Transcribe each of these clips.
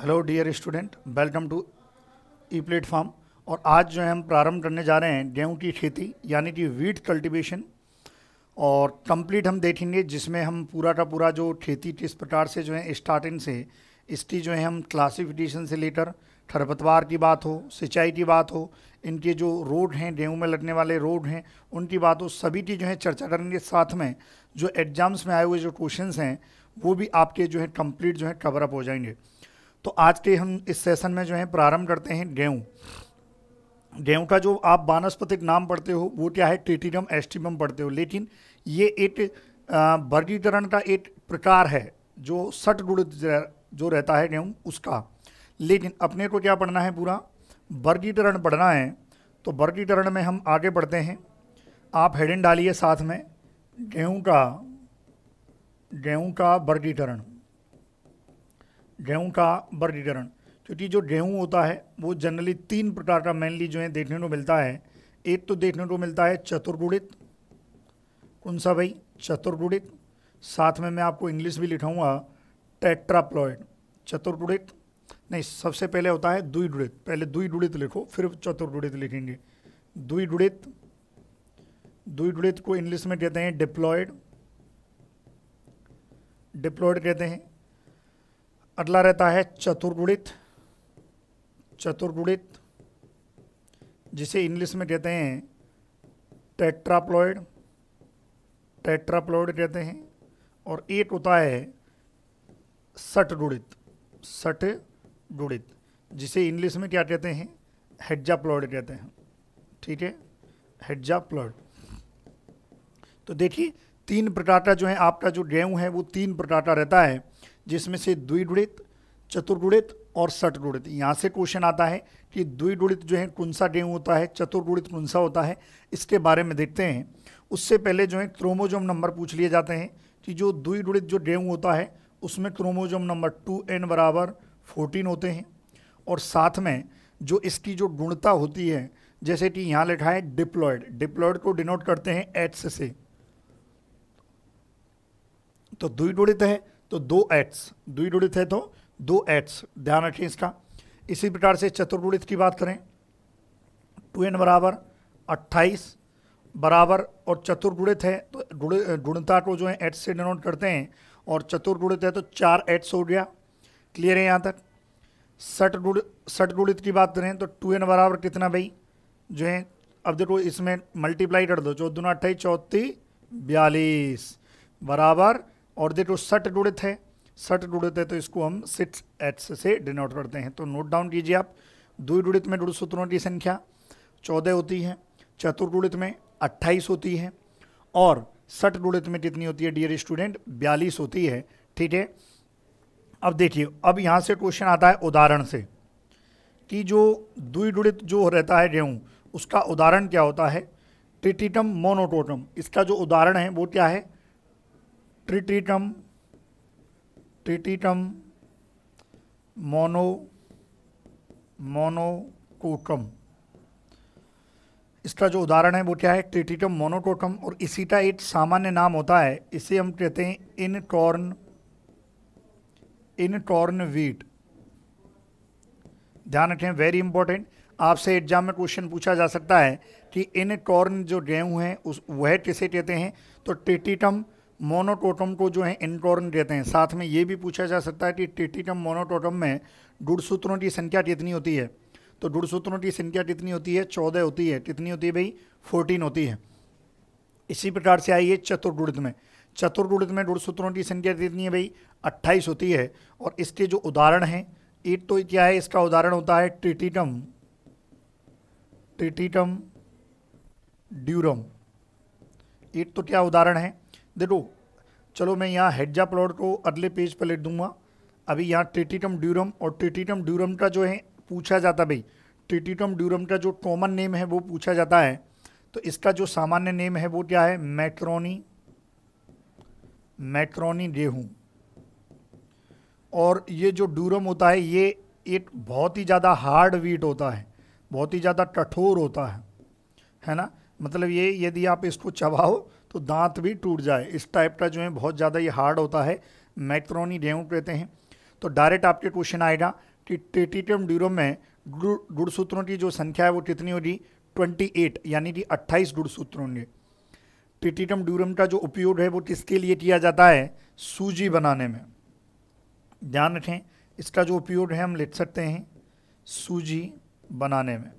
hello dear student welcome to e platform और आज जो है हम प्रारंभ करने जा रहे हैं गेहूँ की खेती यानी कि वीट कल्टीवेशन और कंप्लीट हम देखेंगे जिसमें हम पूरा का पूरा जो खेती किस प्रकार से जो है स्टार्टिंग से इसकी जो है हम क्लासिफिकेशन से लेकर खरपतवार की बात हो सिंचाई की बात हो इनके जो रोड हैं गेहूँ में लगने वाले रोड हैं उनकी बात हो सभी की जो है चर्चा करेंगे साथ में जो एग्जाम्स में आए हुए जो क्वेश्चन हैं वो भी आपके जो है कंप्लीट जो है कवर अप हो जाएंगे तो आज के हम इस सेशन में जो है प्रारंभ करते हैं गेहूँ गेहूँ का जो आप वानस्पतिक नाम पढ़ते हो वो क्या है टेटिनम एस्टिमम पढ़ते हो लेकिन ये एक वर्गीकरण का एक प्रकार है जो सट गुण जो रहता है गेहूँ उसका लेकिन अपने को क्या पढ़ना है पूरा वर्गीकरण पढ़ना है तो वर्गीकरण में हम आगे बढ़ते हैं आप हेडिंग डालिए साथ में गेहूँ का गेहूँ का वर्गीकरण गेहूँ का वर्गीकरण क्योंकि तो जो गेहूँ होता है वो जनरली तीन प्रकार का मेनली जो है देखने को मिलता है एक तो देखने को मिलता है चतुर्गुणित कौन सा भाई चतुर्गुणित साथ में मैं आपको इंग्लिश भी लिखाऊंगा टेट्राप्लॉयड चतुर्गुणित नहीं सबसे पहले होता है दुई द्विगुणित पहले दुई द्विगुणित लिखो फिर चतुर्गुणित लिखेंगे दुई दुई द्विगुणित को इंग्लिश में कहते हैं डिप्लॉयड डिप्लॉयड कहते हैं अगला रहता है चतुर्गुणित चतुर्गुणित जिसे इंग्लिश में कहते हैं टेट्राप्लॉयड टेट्राप्लॉयड कहते हैं और एक होता है सटगुणित सट गुणित जिसे इंग्लिश में क्या कहते हैं हेड्जाप्लॉयड कहते हैं ठीक है हेड्जाप्लॉयड तो देखिए तीन प्रकार का जो है आपका जो गेहूँ है वो तीन प्रकार का रहता है जिसमें से द्विगुणित चतुर्गुणित और सटगुणित यहाँ से क्वेश्चन आता है कि द्विगुणित जो है कौन सा गेहूँ होता है चतुर्गुणित कौन सा होता है इसके बारे में देखते हैं उससे पहले जो है क्रोमोजोम नंबर पूछ लिए जाते हैं कि जो द्विगुणित जो गेहूँ होता है उसमें क्रोमोजोम नंबर टू एन बराबर फोर्टीन होते हैं और साथ में जो इसकी जो गुणता होती है जैसे कि यहाँ लिखा है डिप्लॉयड डिप्लॉयड को डिनोट करते हैं एच से तो द्विगुणित है तो दो एट्स द्विगुणित है तो दो एट्स ध्यान रखें इसका इसी प्रकार से चतुर्गुणित की बात करें टू एन बराबर अट्ठाईस बराबर और चतुर्गुणित है तो गुणता को जो है एट्स से डिनोट करते हैं और चतुर्गुणित है तो चार एट्स हो गया क्लियर है यहाँ तक सट गुड़ सट की बात करें तो टू एन बराबर कितना भाई जो है अब देखो इसमें मल्टीप्लाई कर दो चौदह अट्ठाईस चौथी बयालीस बराबर और देखो सट डुड़ित है सट डुड़ित है तो इसको हम सिट्स एट्स से डिनोट करते हैं तो नोट डाउन कीजिए आप दुई डुड़ित में सूत्रों की संख्या चौदह होती है चतुर में अट्ठाईस होती है और सट डुड़ित में कितनी होती है डियर स्टूडेंट बयालीस होती है ठीक है अब देखिए अब यहाँ से क्वेश्चन आता है उदाहरण से कि जो दुई डुड़ित जो रहता है गेहूँ उसका उदाहरण क्या होता है ट्रिटिटम मोनोटोटम इसका जो उदाहरण है वो क्या है ट्रिटीटम ट्रिटीटम मोनो मोनोटोटम इसका जो उदाहरण है वो क्या है ट्रिटिटम मोनोटोटम और इसी का एक सामान्य नाम होता है इसे हम कहते हैं einkorn einkorn wheat ध्यान रखें वेरी इंपॉर्टेंट आपसे एग्जाम में क्वेश्चन पूछा जा सकता है कि इन टॉर्न जो गेहूँ हैं उस वह किसे कहते हैं तो ट्रिटीटम मोनोटोटम को जो है इंटोरन देते हैं साथ में ये भी पूछा जा सकता है कि टेटिटम मोनोटोटम में गुड़सूत्रों की संख्या कितनी होती है तो गुड़सूत्रों की संख्या कितनी होती है चौदह होती है कितनी होती है भाई फोर्टीन होती है इसी प्रकार से आई है चतुर्गुड़ित में चतुर्गुड़ में गुड़सूत्रों की संख्या कितनी है भाई अट्ठाईस होती है और इसके जो उदाहरण हैं एक तो क्या है इसका उदाहरण होता है ट्रिटिटम ट्रिटिटम ड्यूरम एक तो क्या उदाहरण है देखो चलो मैं यहाँ हेडजा प्लॉट को अगले पेज पर लिख दूंगा अभी यहाँ ट्रिटिटम ड्यूरम और ट्रिटिटम ड्यूरम का जो है पूछा जाता भाई ट्रिटिटम ड्यूरम का जो कॉमन नेम है वो पूछा जाता है तो इसका जो सामान्य नेम है वो क्या है मैट्रोनी मैट्रोनी गेहूँ और ये जो ड्यूरम होता है ये एक बहुत ही ज़्यादा हार्ड वीट होता है बहुत ही ज़्यादा कठोर होता है है ना मतलब ये यदि आप इसको चबाओ तो दांत भी टूट जाए इस टाइप का जो है बहुत ज़्यादा ये हार्ड होता है मैक्रोनी डेऊ कहते हैं तो डायरेक्ट आपके क्वेश्चन आएगा कि टेटिटम ड्यूरम में गुड़सूत्रों की जो संख्या है वो कितनी होगी 28 यानी कि 28 गुड़सूत्रों ने टेटिटम ड्यूरम का जो उपयोग है वो किसके लिए किया जाता है सूजी बनाने में ध्यान रखें इसका जो उपयोग है हम लिख सकते हैं सूजी बनाने में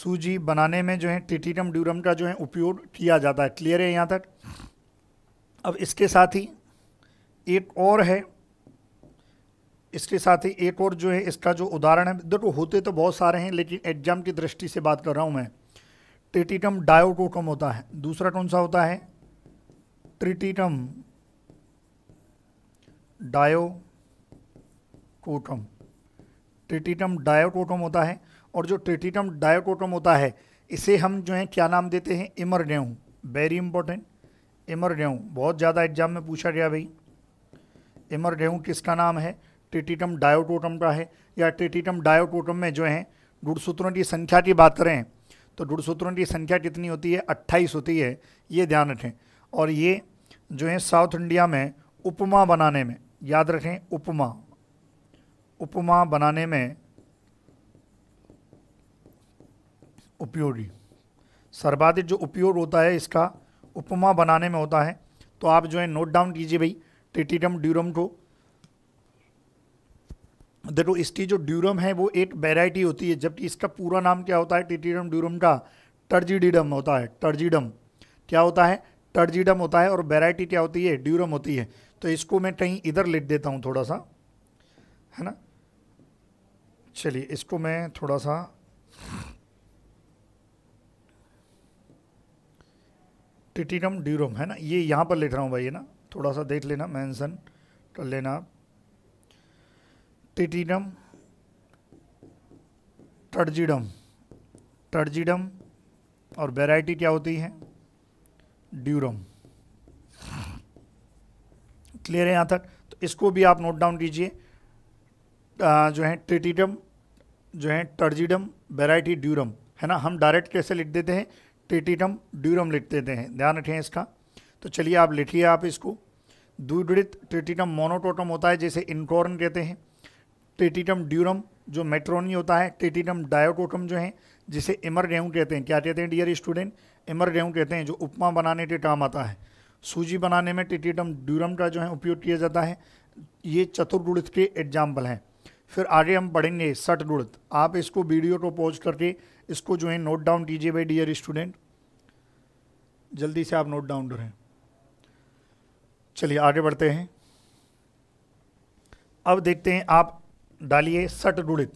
सूजी बनाने में जो है टिटिटम ड्यूरम का जो है उपयोग किया जाता है क्लियर है यहाँ तक अब इसके साथ ही एक और है इसके साथ ही एक और जो है इसका जो उदाहरण है देखो होते तो बहुत सारे हैं लेकिन एग्जाम की दृष्टि से बात कर रहा हूँ मैं ट्रिटिटम डायोटोटम होता है दूसरा कौन सा होता है ट्रिटिटम डायोटोटम ट्रिटिटम डायोटोटम होता है और जो ट्रेटिटम डायोटोटम होता है इसे हम जो है क्या नाम देते हैं इमरडेऊ वेरी इंपॉर्टेंट इमरडेऊ बहुत ज़्यादा एग्जाम में पूछा गया भाई इमरडेऊ किसका नाम है ट्रेटिटम डायोटोटम का है या ट्रेटिटम डायोटोटम में जो है गुड़सूत्रों की संख्या की बात करें तो गुड़सूत्रों की संख्या कितनी होती है अट्ठाईस होती है ये ध्यान रखें और ये जो है साउथ इंडिया में उपमा बनाने में याद रखें उपमा उपमा बनाने में उपयोगी सर्वाधिक जो उपयोग होता है इसका उपमा बनाने में होता है तो आप जो है नोट डाउन कीजिए भाई टिटिडम ड्यूरम को देखो इसकी जो ड्यूरम है वो एक वेराइटी होती है जबकि इसका पूरा नाम क्या होता है टिटीडम ड्यूरम का टर्जीडीडम होता है टर्जीडम क्या होता है टर्जीडम होता है और वेराइटी क्या होती है ड्यूरम होती है तो इसको मैं कहीं इधर लिख देता हूँ थोड़ा सा है ना चलिए इसको मैं थोड़ा सा टिटिनम ड्यूरम है ना ये यहाँ पर लिख रहा हूँ भाई है ना थोड़ा सा देख लेना मैंसन कर लेना आप टिटिनम टर्जिडम टर्जिडम और वेराइटी क्या होती है ड्यूरम क्लियर है यहाँ तक तो इसको भी आप नोट डाउन कीजिए जो है ट्रिटिडम जो है टर्जिडम वेराइटी ड्यूरम है ना हम डायरेक्ट कैसे लिख देते हैं टेटिटम ड्यूरम लिख देते हैं ध्यान रखें इसका तो चलिए आप लिखिए आप इसको द्विडृत टेटिटम मोनोटोटम होता है जैसे इनकॉर्न कहते हैं टेटिटम ड्यूरम जो मेट्रोनी होता है टेटिटम डायोटोटम जो है जिसे इमर गेहूँ कहते हैं क्या कहते हैं डियर स्टूडेंट इमर गेहूँ कहते हैं जो उपमा बनाने के काम आता है सूजी बनाने में टेटिटम ड्यूरम का जो है उपयोग किया जाता है ये चतुर्गुणित के एग्जाम्पल हैं फिर आगे हम पढ़ेंगे सटगुणित आप इसको वीडियो को पॉज करके इसको जो है नोट डाउन कीजिए भाई डियर स्टूडेंट जल्दी से आप नोट डाउन करें चलिए आगे बढ़ते हैं अब देखते हैं आप डालिए सट गुणित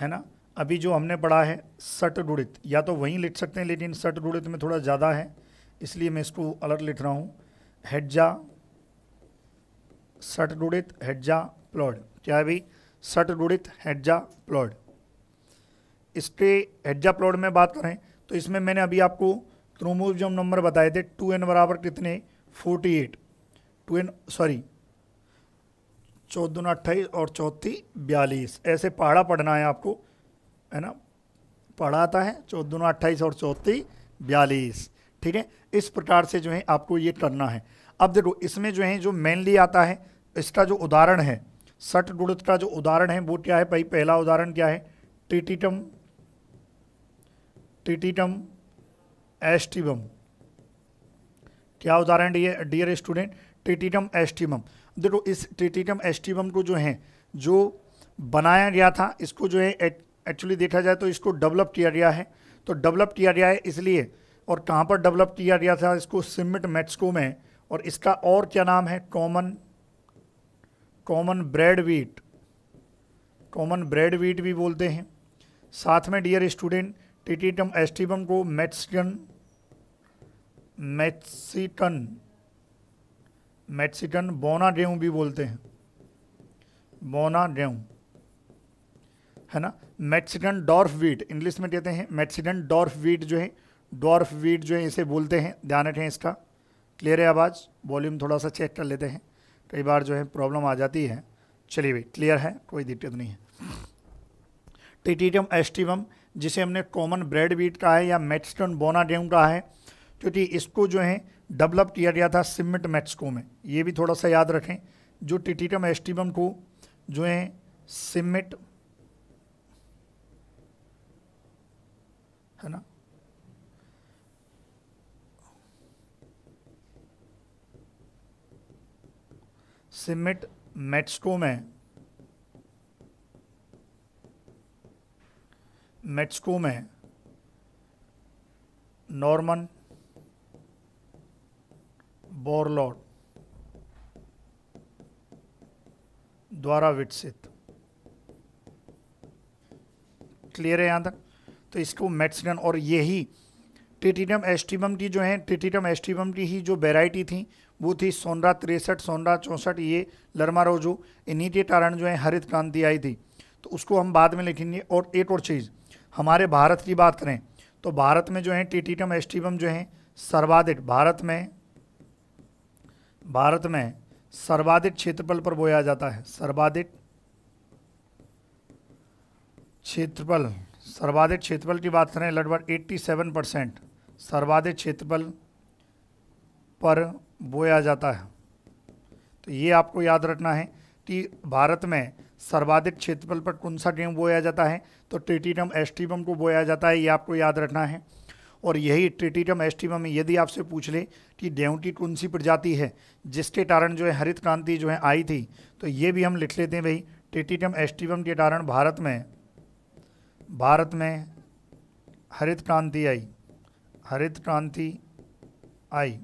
है ना अभी जो हमने पढ़ा है सट गुणित या तो वहीं लिख सकते हैं लेकिन सट गुणित में थोड़ा ज़्यादा है इसलिए मैं इसको अलग लिख रहा हूँ हेडजा सट गुणित हेडजा प्लॉड क्या है भाई सट गुणित हेडजा प्लॉड इसके हेडजा प्लॉड में बात करें तो इसमें मैंने अभी आपको क्रोमोज जो हम नंबर बताए थे टू एन बराबर कितने forty eight two N sorry चौदह अट्ठाईस और चौथी बयालीस ऐसे पहाड़ा पढ़ना है आपको है ना पढ़ा आता है चौदह अट्ठाईस और चौथी बयालीस ठीक है इस प्रकार से जो है आपको ये करना है अब देखो इसमें जो है जो मेनली आता है इसका जो उदाहरण है सट गुड़ का जो उदाहरण है वो क्या है भाई पहला उदाहरण क्या है टिटिटम टिटिटम एस्टिबम क्या उदाहरण दिए डियर स्टूडेंट टिटीटम एस्टिबम देखो इस ट्रिटिटम एस्टिबम को जो है जो बनाया गया था इसको जो है एक्चुअली देखा जाए तो इसको डेवलप किया गया है तो डेवलप किया गया है इसलिए और कहाँ पर डेवलप किया गया था इसको सिमिट मेट्सको में और इसका और क्या नाम है common common bread wheat common bread wheat भी बोलते हैं साथ में डियर स्टूडेंट टिटीटम एस्टिबम को मैथसिटन मैथसिटन मैथसिटन बोना डेऊ भी बोलते हैं बोना डेऊ है ना मैथसिटन डॉर्फ वीट इंग्लिश में कहते हैं मैथसिटन डॉर्फ वीट जो है डॉर्फ वीट जो है इसे बोलते हैं ध्यान रखें इसका क्लियर है आवाज़ वॉल्यूम थोड़ा सा चेक कर लेते हैं कई बार जो है प्रॉब्लम आ जाती है चलिए भाई क्लियर है कोई दिक्कत नहीं है टिटीटम एस्टिबम जिसे हमने कॉमन ब्रेड बीट कहा है या मेटस्टोन बोनाडेम कहा है क्योंकि इसको जो है डेवलप किया गया था सिमेंट मैक्सको में ये भी थोड़ा सा याद रखें जो टिटिटम एस्टिबम को जो है सिमेंट है ना सिमेंट मैक्सको में मेट्स में नॉर्मन बोरलॉट द्वारा विकसित क्लियर है यहाँ तक तो इसको मेट्सगन और यही टिटिडियम एस्टिबम की जो है टिटिडियम एस्टिबम की ही जो वेराइटी थी वो थी सोनरा तिरसठ सोनरा चौंसठ ये लरमा रोजू इन्हीं के कारण जो है हरित क्रांति आई थी तो उसको हम बाद में लिखेंगे और एक और चीज़ हमारे भारत की बात करें तो भारत में जो है टीटीटम एस्टिबम जो है सर्वाधिक भारत में भारत में सर्वाधिक क्षेत्रफल पर बोया जाता है सर्वाधिक क्षेत्रफल सर्वाधिक क्षेत्रफल की बात करें लगभग 87 परसेंट सर्वाधिक क्षेत्रफल पर बोया जाता है तो ये आपको याद रखना है कि भारत में सर्वाधिक क्षेत्रफल पर कौन सा गेहूँ बोया जाता है तो ट्रिटिटम एस्टिबम को बोया जाता है ये आपको याद रखना है और यही ट्रिटिटम एस्टिबम में यदि आपसे पूछ ले कि डेवटी कौन सी प्रजाति है जिसके कारण जो है हरित क्रांति जो है आई थी तो ये भी हम लिख लेते हैं भाई ट्रिटिटम एस्टिबम के कारण भारत में भारत में हरित क्रांति आई हरित क्रांति आई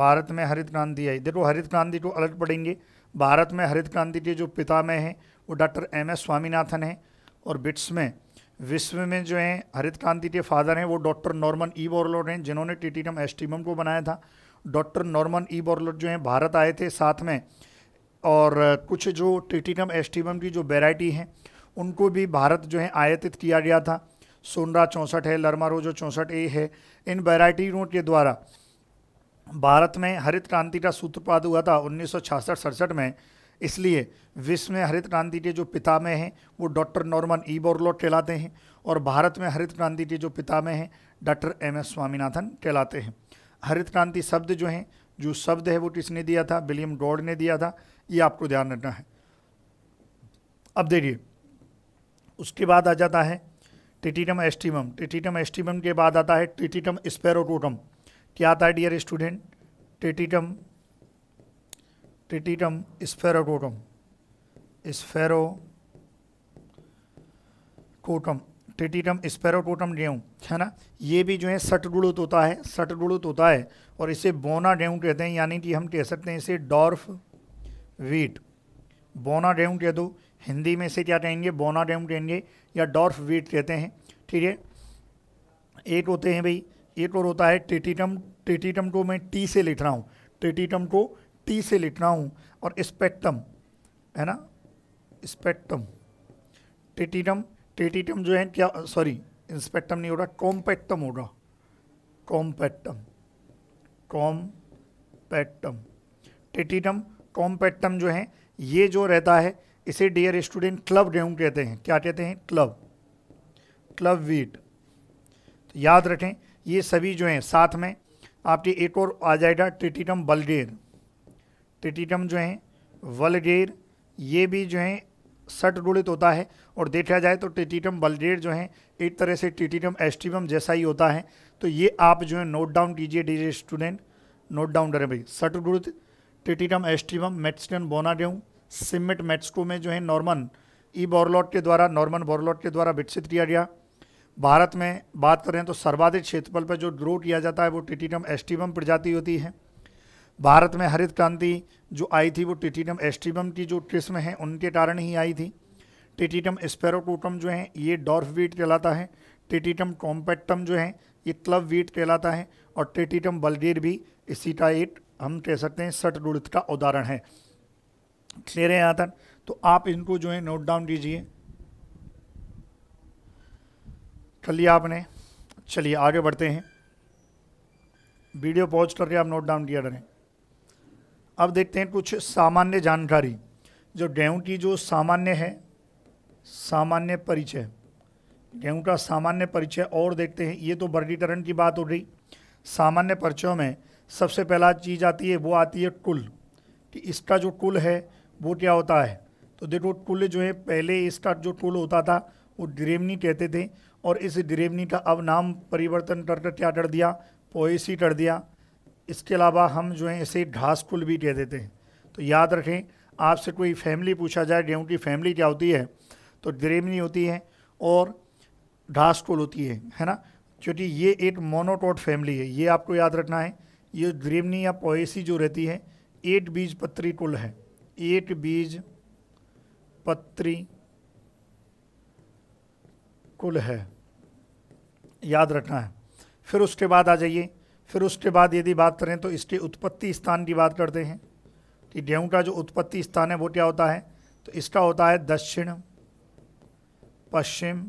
भारत में हरित क्रांति आई देखो हरित क्रांति को अलग पड़ेंगे भारत में हरित क्रांति के जो पिता में हैं वो डॉक्टर एम एस स्वामीनाथन हैं और बिट्स में विश्व में जो हैं हरित क्रांति के फादर हैं वो डॉक्टर नॉर्मन ई बोरलोट हैं जिन्होंने टिटिनम एस्टीमम को बनाया था डॉक्टर नॉर्मन ई बोरलोट जो हैं भारत आए थे साथ में और कुछ जो टिटिनम एस्टीमम की जो वेराइटी हैं उनको भी भारत जो है आयतित किया गया था सोनरा चौंसठ है लरमा रोजो चौंसठ ए है इन वेराइटियों के द्वारा भारत में हरित क्रांति का सूत्रपात हुआ था उन्नीस सौ में इसलिए विश्व में हरित क्रांति के जो पिता में हैं वो डॉक्टर नॉर्मन ई बोरलोट कहलाते हैं और भारत में हरित क्रांति के जो पिता में हैं डॉक्टर एम एस स्वामीनाथन कहलाते हैं हरित क्रांति शब्द जो हैं जो शब्द है वो किसने दिया था विलियम डॉड ने दिया था ये आपको ध्यान रखना है अब देखिए उसके बाद आ जाता है टिटिटम एस्टिमम टिटिटम एस्टिमम के बाद आता है टिटिटम स्पेरोटोटम क्या आता है डियर स्टूडेंट टेटिटम टेटिटम स्फेरोटोटम स्फेरो कोटम टेटिटम स्पेरोटम डेऊ है ना ये भी जो है सटडुड़ो होता है सटडुड़ो होता है और इसे बोना डेऊ कहते हैं यानी कि हम कह सकते हैं इसे डॉर्फ वीट बोना डेऊ कह दो हिंदी में से क्या कहेंगे बोना डेऊ कहेंगे या डॉर्फ वीट कहते हैं ठीक है एक होते हैं भाई एक और होता है टेटिटम टेटिटम को मैं टी से लिख रहा हूँ टेटिटम को टी से लिख रहा हूँ और स्पेक्टम है ना स्पेक्टम टेटिटम टेटिटम जो है क्या सॉरी इंस्पेक्टम नहीं होगा कॉम्पैक्टम होगा कॉम्पैक्टम कॉम्पैक्टम टेटिटम कॉम्पैक्टम जो है ये जो रहता है इसे डियर स्टूडेंट क्लब गेहूँ कहते हैं क्या कहते हैं क्लब क्लब वीट तो याद रखें ये सभी जो हैं साथ में आपके एक और आ जाएगा ट्रिटिटम बलगेर ट्रिटिटम जो हैं वलगेर ये भी जो हैं सट गुणित होता है और देखा जाए तो टिटिटम बलडेर जो हैं एक तरह से ट्रिटिटम एस्टिवम जैसा ही होता है तो ये आप जो है नोट डाउन कीजिए डीजिए स्टूडेंट नोट डाउन करें भाई सट ट्रिटिटम एस्टिबम एस्टिवम मेट्सटन बोनाडेम सिमेट मेट्सको में जो है नॉर्मन ई बॉर्लॉट के द्वारा नॉर्मन बॉर्लॉट के द्वारा विकसित किया गया भारत में बात करें तो सर्वाधिक क्षेत्रफल पर जो ग्रो किया जाता है वो टिटिनम एस्टिबम प्रजाति होती है भारत में हरित क्रांति जो आई थी वो टिटिनम एस्टिबम की जो किस्म है उनके कारण ही आई थी टिटिटम स्पेरोटूटम जो है ये डॉर्फ वीट कहलाता है टिटिटम कॉम्पेक्टम जो है ये क्लब वीट कहलाता है और टिटिटम बल्डेर भी इसी का एक हम कह सकते हैं सट का उदाहरण है ठेरे यहाँ तक तो आप इनको जो है नोट डाउन कीजिए कर लिया आपने चलिए आगे बढ़ते हैं वीडियो पॉज करके आप नोट डाउन किया करें अब देखते हैं कुछ सामान्य जानकारी जो गेहूँ की जो सामान्य है सामान्य परिचय गेहूँ का सामान्य परिचय और देखते हैं ये तो वर्गीकरण की बात हो रही सामान्य परिचयों में सबसे पहला चीज़ आती है वो आती है कुल कि इसका जो कुल है वो क्या होता है तो देखो कुल जो है पहले इसका जो कुल होता था वो ग्रेमनी कहते थे और इस डिरेवनी का अब नाम परिवर्तन कर क्या कर दिया पोएसी कर दिया इसके अलावा हम जो है इसे ढासकुल भी कह देते हैं तो याद रखें आपसे कोई फैमिली पूछा जाए गेहूँ की फैमिली क्या होती है तो ग्रेमनी होती है और ढासकुल होती है है ना क्योंकि ये एक मोनोटोट फैमिली है ये आपको याद रखना है ये ग्रेमनी या पोएसी जो रहती है एट बीज पत्री कुल है एट बीज पत्री कुल है याद रखना है फिर उसके बाद आ जाइए फिर उसके बाद यदि बात करें तो इसके उत्पत्ति स्थान की बात करते हैं कि गेहूँ का जो उत्पत्ति स्थान है वो क्या होता है तो इसका होता है दक्षिण पश्चिम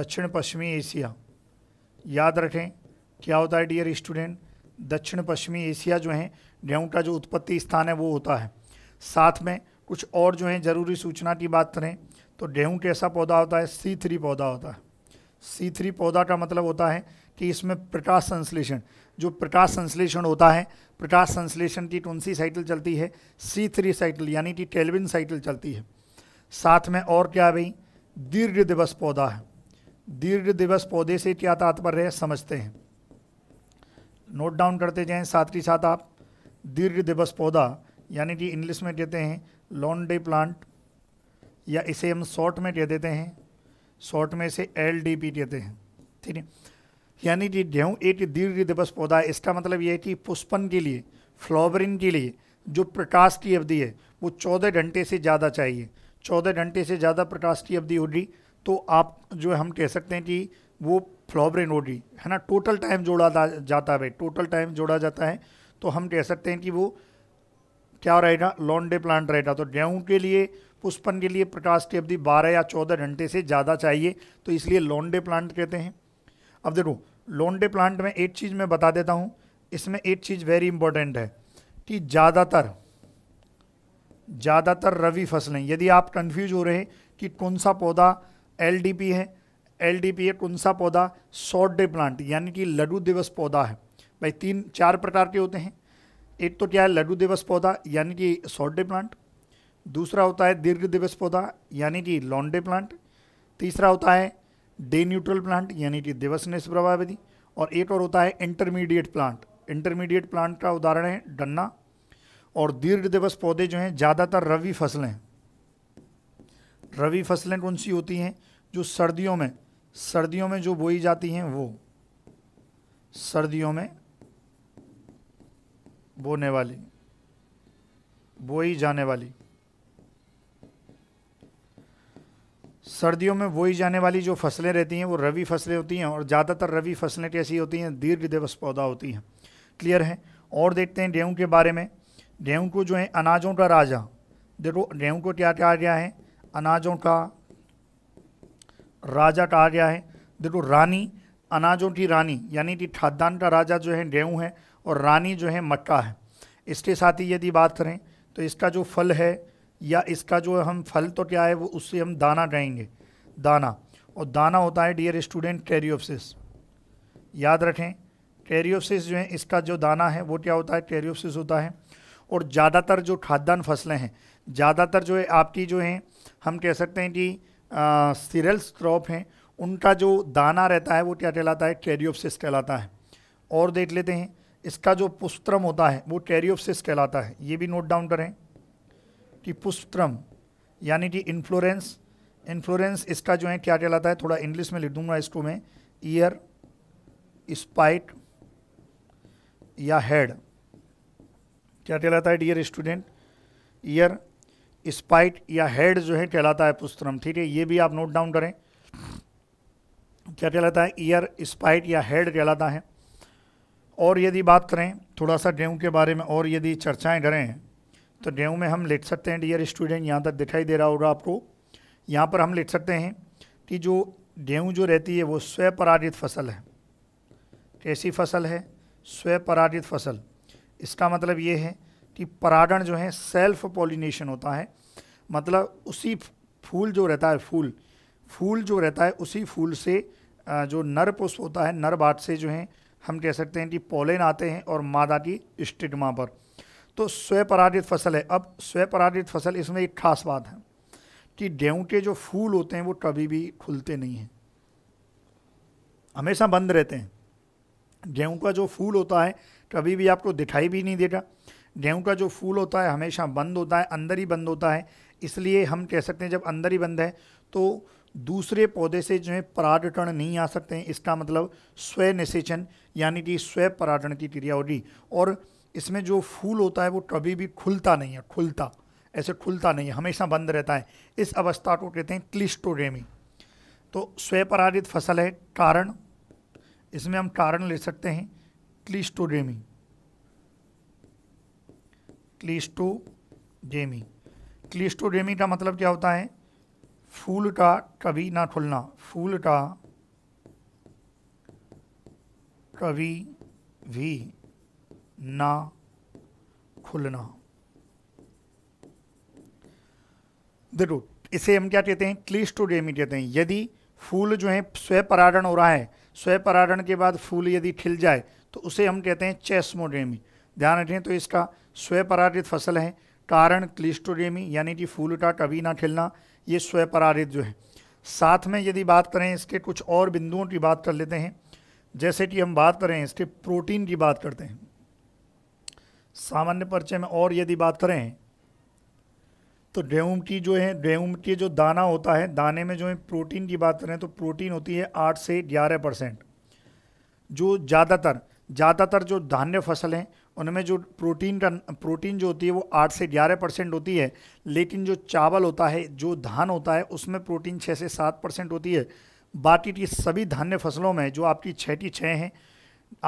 दक्षिण पश्चिमी एशिया याद रखें क्या होता है डियर स्टूडेंट दक्षिण पश्चिमी एशिया जो है गेहूँ का जो उत्पत्ति स्थान है वो होता है साथ में कुछ और जो है ज़रूरी सूचना की बात करें तो गेहूँ कैसा पौधा होता है सी थ्री पौधा होता है सी थ्री पौधा का मतलब होता है कि इसमें प्रकाश संश्लेषण जो प्रकाश संश्लेषण होता है प्रकाश संश्लेषण की कौन सी साइकिल चलती है सी थ्री साइकिल यानी कि टेलविन साइकिल चलती है साथ में और क्या भाई दीर्घ दिवस पौधा है दीर्घ दिवस पौधे से क्या तात्पर्य है समझते हैं नोट डाउन करते जाएं साथ ही साथ आप दीर्घ दिवस पौधा यानी कि इंग्लिश में कहते हैं लॉन्डे प्लांट या इसे हम शॉर्ट में कह देते हैं शॉर्ट में इसे एल डी पी कहते हैं ठीक है यानी कि गेहूँ एक दीर्घ दिवस पौधा है इसका मतलब यह है कि पुष्पन के लिए फ्लॉवरिंग के लिए जो प्रकाश की अवधि है वो चौदह घंटे से ज़्यादा चाहिए चौदह घंटे से ज़्यादा प्रकाश की अवधि होगी तो आप जो हम कह सकते हैं कि वो फ्लॉवरिंग होगी है ना टोटल टाइम जोड़ा जाता है टोटल टाइम जोड़ा जाता है तो हम कह सकते हैं कि वो क्या रहेगा लॉन्डे प्लांट रहेगा तो गेहूँ के लिए पुष्पन के लिए प्रकाश की अवधि 12 या 14 घंटे से ज़्यादा चाहिए तो इसलिए लोंडे प्लांट कहते हैं अब देखो लोंडे प्लांट में एक चीज़ मैं बता देता हूँ इसमें एक चीज़ वेरी इंपॉर्टेंट है कि ज़्यादातर ज़्यादातर रवि फसलें यदि आप कन्फ्यूज हो रहे हैं कि कौन सा पौधा एल है एल डी पी है कौन सा पौधा शॉर्ट डे प्लांट यानी कि लघु दिवस पौधा है भाई तीन चार प्रकार के होते हैं एक तो क्या है लघु दिवस पौधा यानी कि शॉर्ट डे प्लांट दूसरा होता है दीर्घ दिवस पौधा यानी कि लॉन्डे प्लांट तीसरा होता है डे न्यूट्रल प्लांट यानी कि दिवस निष्प्रभाविधि और एक और होता है इंटरमीडिएट प्लांट इंटरमीडिएट प्लांट का उदाहरण है डन्ना और दीर्घ दिवस पौधे जो हैं ज़्यादातर रवि फसलें रवि फसलें कौन सी होती हैं जो सर्दियों में सर्दियों में जो बोई जाती हैं वो सर्दियों में बोने वाली बोई जाने वाली सर्दियों में बोई जाने वाली जो फसलें रहती हैं वो रवि फसलें होती हैं और ज़्यादातर रवि फसलें कैसी होती हैं दीर्घ दिवस पौधा होती हैं क्लियर है और देखते हैं गेहूँ के बारे में गेहूँ को जो है अनाजों का राजा देखो गेहूँ को क्या कहा गया है अनाजों का राजा कहा गया है देखो रानी अनाजों की रानी यानी कि खाद्यान्न का राजा जो है गेहूँ है और रानी जो है मक्का है इसके साथ ही यदि बात करें तो इसका जो फल है या इसका जो हम फल तो क्या है वो उससे हम दाना कहेंगे दाना और दाना होता है डियर स्टूडेंट कैरियोसिस याद रखें कैरियोसिस जो है इसका जो दाना है वो क्या होता है कैरियोसिस होता है और ज़्यादातर जो खाद्यान्न फसलें हैं ज़्यादातर जो है आपकी जो हैं हम कह सकते हैं कि सीरल्स क्रॉप हैं उनका जो दाना रहता है वो क्या कहलाता है कैरियोसिस कहलाता है और देख लेते हैं इसका जो पुस्त्रम होता है वो कैरियोसिस कहलाता है ये भी नोट डाउन करें कि पुष्पत्रम यानी कि इन्फ्लोरेंस इन्फ्लोरेंस इसका जो है क्या कहलाता है थोड़ा इंग्लिश में लिख दूंगा इसको मैं ईयर स्पाइट या हेड क्या कहलाता है डियर स्टूडेंट ईयर स्पाइट या हेड जो है कहलाता है पुस्तरम ठीक है ये भी आप नोट डाउन करें क्या कहलाता है ईयर स्पाइट या हेड कहलाता है और यदि बात करें थोड़ा सा गेहूँ के बारे में और यदि चर्चाएं करें तो गेहूँ में हम लिख सकते हैं डियर स्टूडेंट यहाँ तक दिखाई दे रहा होगा आपको यहाँ पर हम लिख सकते हैं कि जो गेहूँ जो रहती है वो स्वपराजित फसल है कैसी फसल है स्वपराजित फसल इसका मतलब ये है कि परागण जो है सेल्फ पॉलिनेशन होता है मतलब उसी फूल जो रहता है फूल फूल जो रहता है उसी फूल से जो नर पुष्प होता है नर बाट से जो है हम कह सकते हैं कि पोलेन आते हैं और मादा की स्टिग्मा पर तो पराजित फसल है अब पराजित फसल इसमें एक खास बात है कि गेहूँ के जो फूल होते हैं वो कभी भी खुलते नहीं हैं हमेशा बंद रहते हैं गेहूँ का जो फूल होता है कभी भी आपको दिखाई भी नहीं देगा गेहूँ का जो फूल होता है हमेशा बंद होता है अंदर ही बंद होता है इसलिए हम कह सकते हैं जब अंदर ही बंद है तो दूसरे पौधे से जो है परागकण नहीं आ सकते हैं इसका मतलब निषेचन यानी कि स्वपरागण की क्रिया होगी और इसमें जो फूल होता है वो कभी भी खुलता नहीं है खुलता ऐसे खुलता नहीं है हमेशा बंद रहता है इस अवस्था को कहते हैं क्लिस्टोडेमी तो स्वयपराजित फसल है कारण इसमें हम कारण ले सकते हैं क्लिस्टोडेमी क्लिस्टोडेमी क्लिस्टोडेमी का मतलब क्या होता है फूल का कभी ना खुलना फूल का कभी भी ना खुलना देखो इसे हम क्या कहते हैं क्लिस्टोडेमी कहते हैं यदि फूल जो है स्वय हो रहा है स्वय के बाद फूल यदि खिल जाए तो उसे हम कहते हैं चेस्मोडेमी ध्यान रखें तो इसका स्वय परारित फसल है कारण क्लिस्टोडेमी यानी कि फूल का कभी ना खिलना ये स्वय परारित जो है साथ में यदि बात करें इसके कुछ और बिंदुओं की बात कर लेते हैं जैसे कि हम बात करें इसके प्रोटीन की बात करते हैं सामान्य परिचय में और यदि बात करें तो डेउमटी जो है डेउमटी जो दाना होता है दाने में जो है प्रोटीन की बात करें तो प्रोटीन होती है आठ से ग्यारह परसेंट जो ज़्यादातर ज़्यादातर जो धान्य फसल हैं उनमें जो प्रोटीन का प्रोटीन जो होती है वो आठ से ग्यारह परसेंट होती है लेकिन जो चावल होता है जो धान होता है उसमें प्रोटीन छः से सात परसेंट होती है बाकी की सभी धान्य फसलों में जो आपकी छः की छः हैं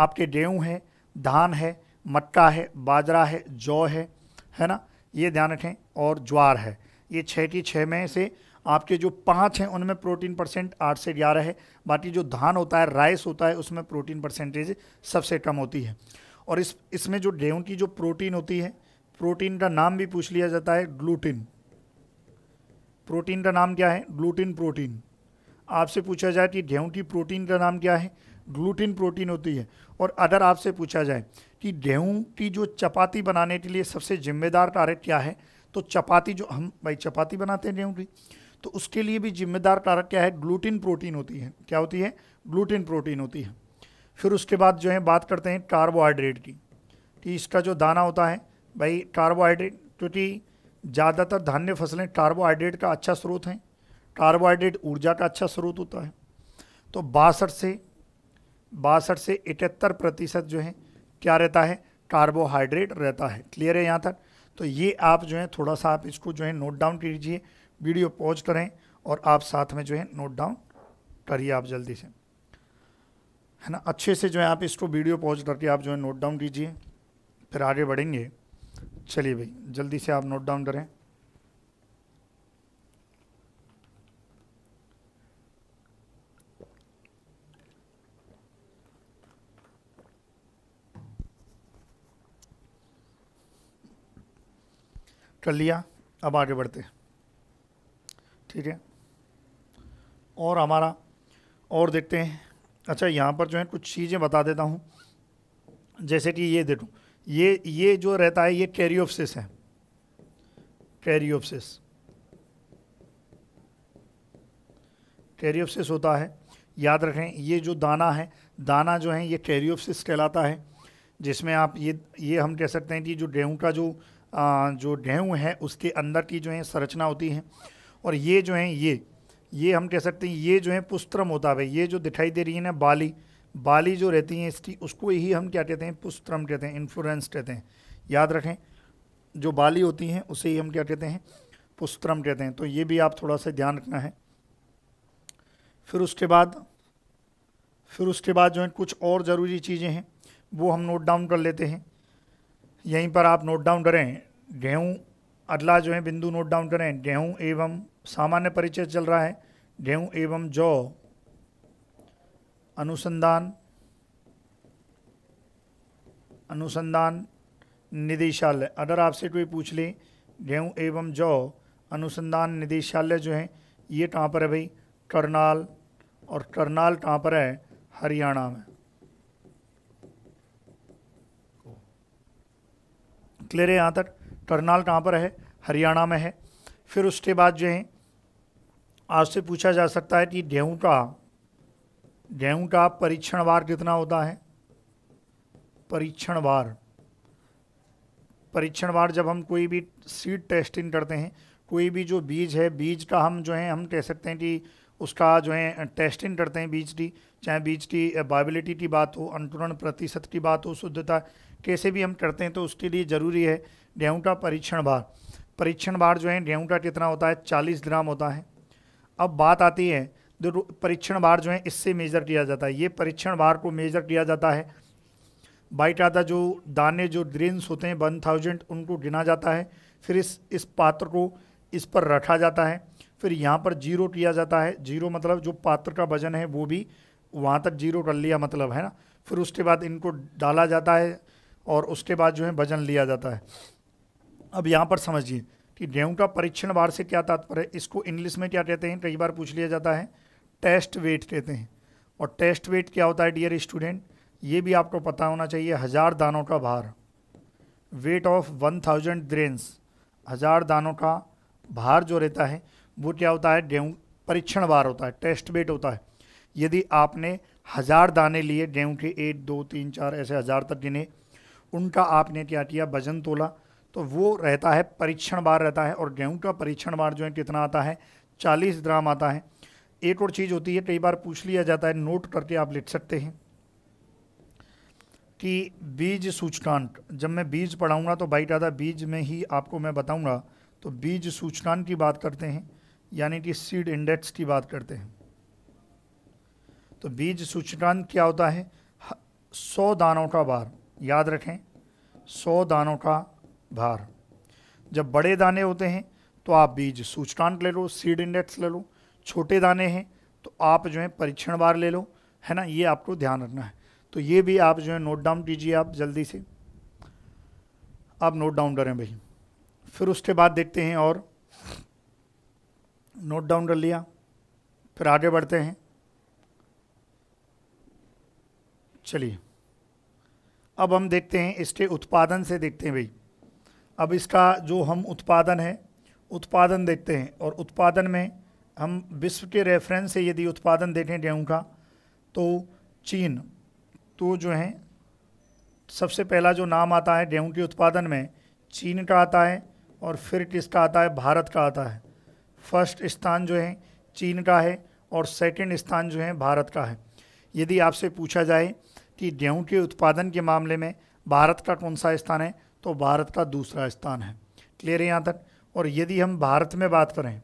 आपके गेहूँ हैं धान है मक्का है बाजरा है जौ है है ना ये ध्यान रखें और ज्वार है ये छः की छः में से आपके जो पाँच हैं उनमें प्रोटीन परसेंट आठ से ग्यारह है बाकी जो धान होता है राइस होता है उसमें प्रोटीन परसेंटेज सबसे कम होती है और इस इसमें जो गेहूँ की जो प्रोटीन होती है प्रोटीन का नाम भी पूछ लिया जाता है ग्लूटिन प्रोटीन का नाम क्या है ग्लूटिन प्रोटीन आपसे पूछा जाए कि गेहूँ की प्रोटीन का नाम क्या है ग्लूटिन प्रोटीन होती है और अगर आपसे पूछा जाए कि गेहूँ की जो चपाती बनाने के लिए सबसे जिम्मेदार कारक क्या है तो चपाती जो हम भाई चपाती बनाते हैं गेहूँ की तो उसके लिए भी जिम्मेदार कारक क्या है ग्लूटिन प्रोटीन होती है क्या होती है ग्लूटिन प्रोटीन होती है फिर उसके बाद जो है बात करते हैं कार्बोहाइड्रेट की कि इसका जो दाना होता है भाई कार्बोहाइड्रेट क्योंकि ज़्यादातर धान्य फसलें कार्बोहाइड्रेट का अच्छा स्रोत हैं कार्बोहाइड्रेट ऊर्जा का अच्छा स्रोत होता है तो बासठ से बासठ से इकहत्तर प्रतिशत जो है क्या रहता है कार्बोहाइड्रेट रहता है क्लियर है यहाँ तक तो ये आप जो है थोड़ा सा आप इसको जो है नोट डाउन कीजिए वीडियो पॉज करें और आप साथ में जो है नोट डाउन करिए आप जल्दी से है ना अच्छे से जो है आप इसको वीडियो पॉज करके आप जो है नोट डाउन कीजिए फिर आगे बढ़ेंगे चलिए भाई जल्दी से आप नोट डाउन करें कर लिया अब आगे बढ़ते ठीक है और हमारा और देखते हैं अच्छा यहाँ पर जो है कुछ चीज़ें बता देता हूँ जैसे कि ये देखो ये ये जो रहता है ये कैरियोप्सिस है कैरियोप्सिस कैरियोप्सिस होता है याद रखें ये जो दाना है दाना जो है ये कैरियोप्सिस कहलाता है जिसमें आप ये ये हम कह सकते हैं कि जो गेहूँ का जो जो ढेहूँ है उसके अंदर की जो है संरचना होती है और ये जो है ये ये हम कह सकते हैं ये जो है पुस्त्रम होता है भाई ये जो दिखाई दे रही है ना बाली बाली जो रहती है इसकी उसको ही हम क्या कहते हैं पुस्त्रम कहते हैं इन्फ्लुएंस कहते हैं याद रखें जो बाली होती हैं उसे ही हम क्या कहते हैं पुस्त्रम कहते हैं तो ये भी आप थोड़ा सा ध्यान रखना है फिर उसके बाद फिर उसके बाद जो है कुछ और ज़रूरी चीज़ें हैं वो हम नोट डाउन कर लेते हैं यहीं पर आप नोट डाउन करें गेहूँ अगला जो है बिंदु नोट डाउन करें गेहूँ एवं सामान्य परिचय चल रहा है गेहूँ एवं जौ अनुसंधान अनुसंधान निदेशालय अगर आपसे कोई पूछ ले गेहूँ एवं जौ अनुसंधान निदेशालय जो है ये कहाँ पर है भाई करनाल और करनाल कहाँ पर है हरियाणा में क्लियर है यहाँ तक करनाल कहाँ पर है हरियाणा में है फिर उसके बाद जो है आपसे पूछा जा सकता है कि गेहूँ का गेहूँ का परीक्षण वार कितना होता है परीक्षण वार परीक्षण वार जब हम कोई भी सीड टेस्टिंग करते हैं कोई भी जो बीज है बीज का हम जो है हम कह सकते हैं कि उसका जो है टेस्टिंग करते हैं बीज की चाहे बीज की बाइबिलिटी की बात हो अंकुरण प्रतिशत की बात हो शुद्धता कैसे भी हम करते हैं तो उसके लिए ज़रूरी है डेउटा परीक्षण भार परीक्षण भार जो है डेउटा कितना होता है चालीस ग्राम होता है अब बात आती है जो परीक्षण भार जो है इससे मेजर किया जाता है ये परीक्षण भार को मेजर किया जाता है बाइट आधा जो दाने जो ग्रेन्स होते हैं वन थाउजेंड उनको गिना जाता है फिर इस इस पात्र को इस पर रखा जाता है फिर यहाँ पर जीरो किया जाता है जीरो मतलब जो पात्र का वजन है वो भी वहाँ तक जीरो कर लिया मतलब है ना फिर उसके बाद इनको डाला जाता है और उसके बाद जो है भजन लिया जाता है अब यहाँ पर समझिए कि गेहूँ का परीक्षण बार से क्या तात्पर्य इसको इंग्लिश में क्या कहते हैं कई बार पूछ लिया जाता है टेस्ट वेट कहते हैं और टेस्ट वेट क्या होता है डियर स्टूडेंट ये भी आपको पता होना चाहिए हज़ार दानों का भार weight of one thousand grains हज़ार दानों का भार जो रहता है वो क्या होता है गेहूँ परीक्षण बार होता है टेस्ट वेट होता है यदि आपने हज़ार दाने लिए गेहूँ के एक दो तीन चार ऐसे हज़ार तक गिने उनका आपने क्या किया वजन तोला तो वो रहता है परीक्षण बार रहता है और गेहूँ का परीक्षण बार जो है कितना आता है चालीस ग्राम आता है एक और चीज़ होती है कई बार पूछ लिया जाता है नोट करके आप लिख सकते हैं कि बीज सूचकांक जब मैं बीज पढ़ाऊँगा तो भाई दादा बीज में ही आपको मैं बताऊँगा तो बीज सूचकांक की बात करते हैं यानी कि सीड इंडेक्स की बात करते हैं तो बीज सूचकांक क्या होता है सौ दानों का बार याद रखें सौ दानों का भार जब बड़े दाने होते हैं तो आप बीज सूचकांक ले लो सीड इंडेक्स ले लो छोटे दाने हैं तो आप जो है परीक्षण बार ले लो है ना ये आपको ध्यान रखना है तो ये भी आप जो है नोट डाउन कीजिए आप जल्दी से आप नोट डाउन करें भाई फिर उसके बाद देखते हैं और नोट डाउन कर लिया फिर आगे बढ़ते हैं चलिए अब हम देखते हैं इसके उत्पादन से देखते हैं भाई अब इसका जो हम उत्पादन है उत्पादन देखते हैं और उत्पादन में हम विश्व के रेफरेंस से यदि उत्पादन देखें गेहूँ का तो चीन तो जो है सबसे पहला जो नाम आता है गेहूँ के उत्पादन में चीन का आता है और फिर किसका आता है भारत का आता है फर्स्ट स्थान जो है चीन का है और सेकंड स्थान जो है भारत का है यदि आपसे पूछा जाए कि गेहूँ के उत्पादन के मामले में भारत का कौन सा स्थान है तो भारत का दूसरा स्थान है क्लियर है यहाँ तक और यदि हम भारत में बात करें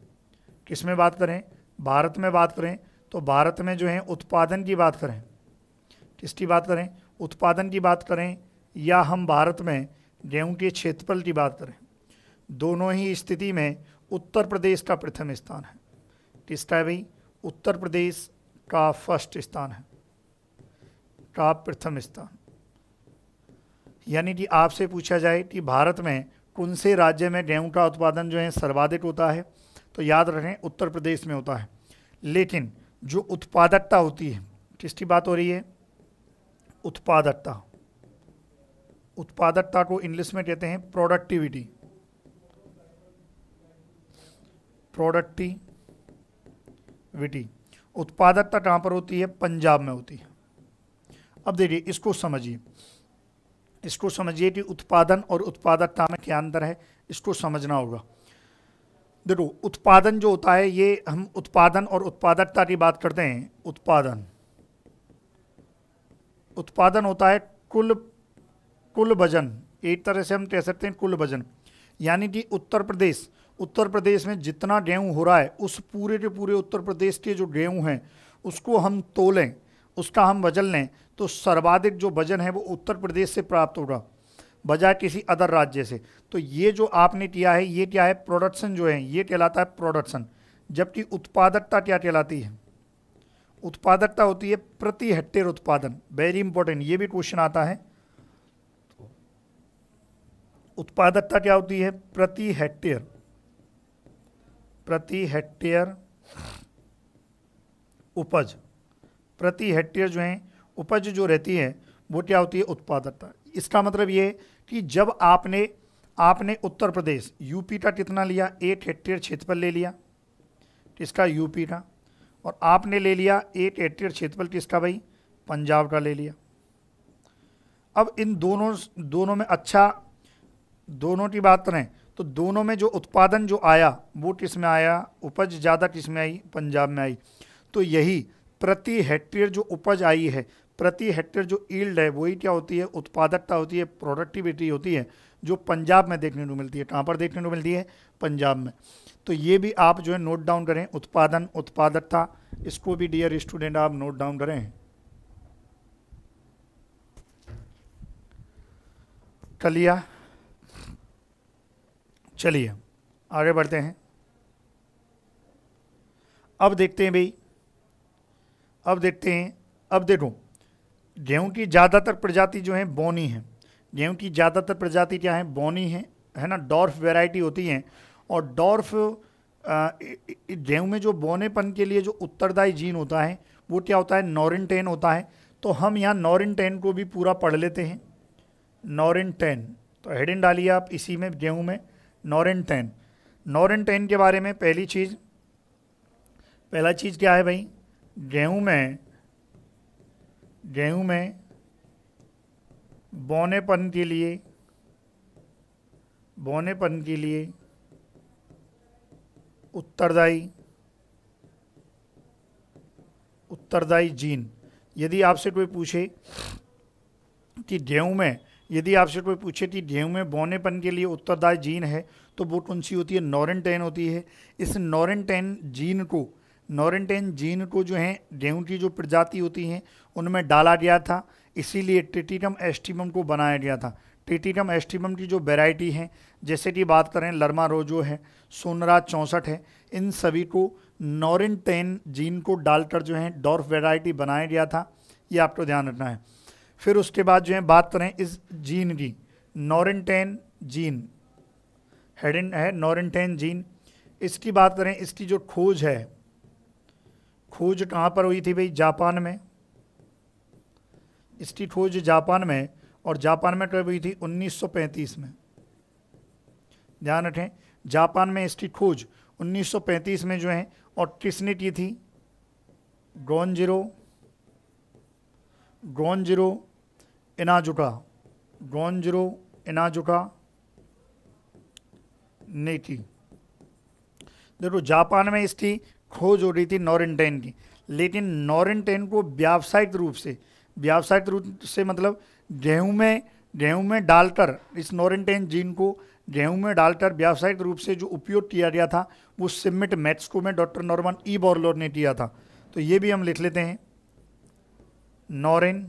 किस में बात करें भारत में बात करें तो भारत में जो है उत्पादन की बात करें किसकी बात करें उत्पादन की बात करें या हम भारत में गेहूँ के क्षेत्रफल की बात करें दोनों ही स्थिति में उत्तर प्रदेश का प्रथम स्थान है किसका है भाई उत्तर प्रदेश का फर्स्ट स्थान है तो प्रथम स्थान यानी कि आपसे पूछा जाए कि भारत में कौन से राज्य में गेहूँ का उत्पादन जो है सर्वाधिक होता है तो याद रखें उत्तर प्रदेश में होता है लेकिन जो उत्पादकता होती है किसकी बात हो रही है उत्पादकता उत्पादकता को इंग्लिश में कहते हैं प्रोडक्टिविटी प्रोडक्टिविटी उत्पादकता कहाँ पर होती है पंजाब में होती है अब देखिए इसको समझिए इसको समझिए कि उत्पादन और उत्पादकता में क्या अंतर है इसको समझना होगा देखो उत्पादन जो होता है ये हम उत्पादन और उत्पादकता की बात करते हैं उत्पादन उत्पादन होता है कुल कुल वजन एक तरह से हम कह सकते हैं कुल वजन यानी कि उत्तर प्रदेश उत्तर प्रदेश में जितना गेहूँ हो रहा है उस पूरे के पूरे उत्तर प्रदेश के जो गेहूँ हैं उसको हम तोलें उसका हम वजन लें तो सर्वाधिक जो वजन है वो उत्तर प्रदेश से प्राप्त होगा बजाय किसी अदर राज्य से तो ये जो आपने किया है ये क्या है प्रोडक्शन जो है ये कहलाता है प्रोडक्शन जबकि उत्पादकता क्या कहलाती है उत्पादकता होती है प्रति हेक्टेयर उत्पादन वेरी इंपॉर्टेंट ये भी क्वेश्चन आता है उत्पादकता क्या होती है प्रति हेक्टेयर प्रति हेक्टेयर उपज प्रति हेक्टेयर जो है उपज जो रहती है वो क्या होती है उत्पादकता इसका मतलब ये कि जब आपने आपने उत्तर प्रदेश यूपी का कितना लिया एक हेक्टेयर क्षेत्रफल ले लिया किसका यूपी का और आपने ले लिया एक हेक्टेयर क्षेत्रफल किसका भाई पंजाब का ले लिया अब इन दोनों दोनों में अच्छा दोनों की बात करें तो दोनों में जो उत्पादन जो आया वो किस में आया उपज ज़्यादा किस में आई पंजाब में आई तो यही प्रति हेक्टेयर जो उपज आई है प्रति हेक्टेयर जो ईल्ड है वही क्या होती है उत्पादकता होती है प्रोडक्टिविटी होती है जो पंजाब में देखने को मिलती है कहाँ पर देखने को मिलती है पंजाब में तो ये भी आप जो है नोट डाउन करें उत्पादन उत्पादकता इसको भी डियर स्टूडेंट आप नोट डाउन करें कलिया चलिए आगे बढ़ते हैं अब देखते हैं भाई अब देखते हैं अब देखो गेहूँ की ज़्यादातर प्रजाति जो है बोनी है गेहूँ की ज़्यादातर प्रजाति क्या है बोनी है है ना डॉर्फ वेराइटी होती हैं और डॉर्फ गेहूँ में जो बोनेपन के लिए जो उत्तरदायी जीन होता है वो क्या होता है नॉरिन होता है तो हम यहाँ नॉरिन टेन को भी पूरा पढ़ लेते हैं नॉरिन टेन तो हेडिन डालिए आप इसी में गेहूँ में नॉरिन टेन नॉरिन टेन के बारे में पहली चीज़ पहला चीज़ क्या है भाई गेहूं में गेहूँ में बौनेपन के लिए बौनेपन के लिए उत्तरदायी उत्तरदायी जीन यदि आपसे कोई पूछे कि गेहूं में यदि आपसे कोई पूछे कि गेहूं में बौनेपन के लिए उत्तरदायी जीन है तो वो कौन सी होती है नॉरेंटेन होती है इस नॉरेंटेन जीन को नॉरेंटेन जीन को जो है गेहूँ की जो प्रजाति होती हैं उनमें डाला गया था इसीलिए टिटिटम एस्टिमम को बनाया गया था टिटिटम एस्टिमम की जो वेराइटी हैं जैसे कि बात करें लर्मा रोजो है सोनरा चौंसठ है इन सभी को नॉरेंटेन जीन को डालकर जो है डॉर्फ वेराइटी बनाया गया था ये आपको ध्यान रखना है फिर उसके बाद जो है बात करें इस जीन की नॉरेंटेन जीन हेडन है नॉरेंटेन जीन इसकी बात करें इसकी जो खोज है खोज कहाँ पर हुई थी भाई जापान में इसकी खोज जापान में और जापान में कब हुई थी 1935 में ध्यान रखें जापान में इसकी खोज 1935 में जो है और किसने की थी ड्रॉन जीरो ड्रॉन जीरो इनाजुका ड्रॉन जीरो इनाजुका ने की देखो जापान में इसकी खोज हो रही थी नॉरेंटाइन की लेकिन नॉरेंटाइन को व्यावसायिक रूप से व्यावसायिक रूप से मतलब गेहूँ में गेहूँ में डालकर इस नॉरेंटाइन जीन को गेहूँ में डालकर व्यावसायिक रूप से जो उपयोग किया गया था वो सिमिट मैथ्सको में डॉक्टर नॉर्मन ई बॉर्लोर ने किया था तो ये भी हम लिख लेते हैं नॉरेन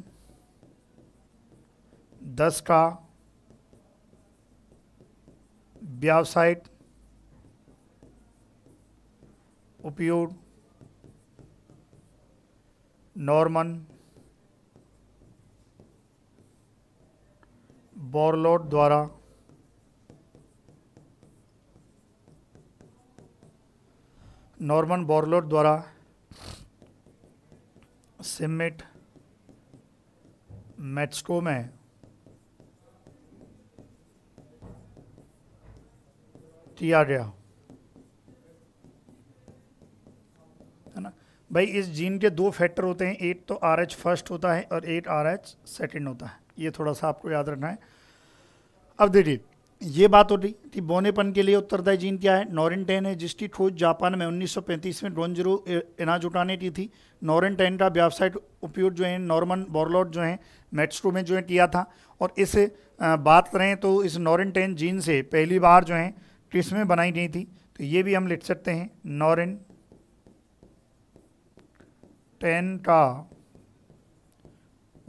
दस का व्यावसायिक उपयोग नॉर्मन बोरलोट द्वारा नॉर्मन बोरलोट द्वारा सिमिट मैट्सको में किया गया भाई इस जीन के दो फैक्टर होते हैं एट तो आर एच फर्स्ट होता है और एट आर एच सेकेंड होता है ये थोड़ा सा आपको याद रखना है अब देखिए ये बात होती कि बोनेपन के लिए उत्तरदायी जीन क्या है टेन है जिसकी खोज जापान में 1935 में जीरो अनाज उठाने की थी टेन का व्यावसायिक उपयोग जो है नॉर्मन बॉर्लॉट जो है मेट्स्ट्रो में जो है किया था और इस बात करें तो इस नॉरेंटेन जीन से पहली बार जो है में बनाई गई थी तो ये भी हम लिख सकते हैं नॉरेन टेन का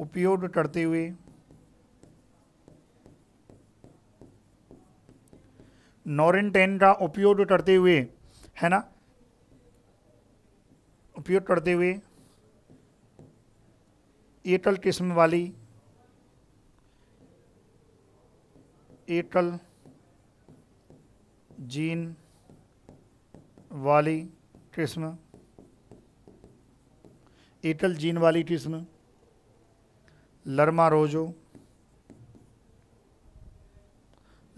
उपयोग करते हुए नॉरिन टेन का उपयोग करते हुए है ना उपयोग करते हुए एकल किस्म वाली एकल जीन वाली किस्म एटल जीन वाली किस्म लर्मा रोजो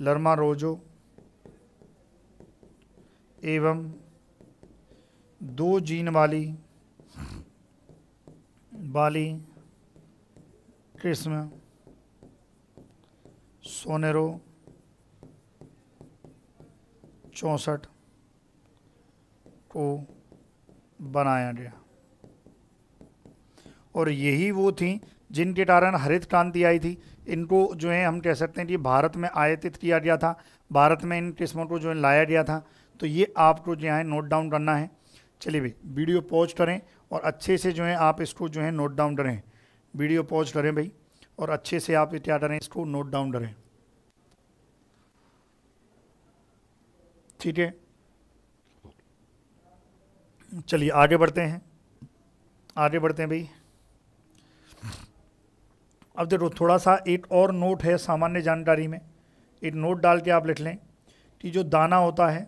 लर्मा रोजो एवं दो जीन वाली वाली किस्म सोनेरो चौंसठ को बनाया गया और यही वो थी जिनके कारण हरित क्रांति आई थी इनको जो है हम कह सकते हैं कि भारत में आयतित किया गया था भारत में इन किस्मों को जो है लाया गया था तो ये आपको जो है नोट डाउन करना है चलिए भाई वीडियो पॉज करें और अच्छे से जो है आप इसको जो है नोट डाउन करें वीडियो पॉज करें भाई और अच्छे से आप क्या करें इसको नोट डाउन करें ठीक है चलिए आगे बढ़ते हैं आगे बढ़ते हैं भाई अब देखो थोड़ा सा एक और नोट है सामान्य जानकारी में एक नोट डाल के आप लिख लें कि जो दाना होता है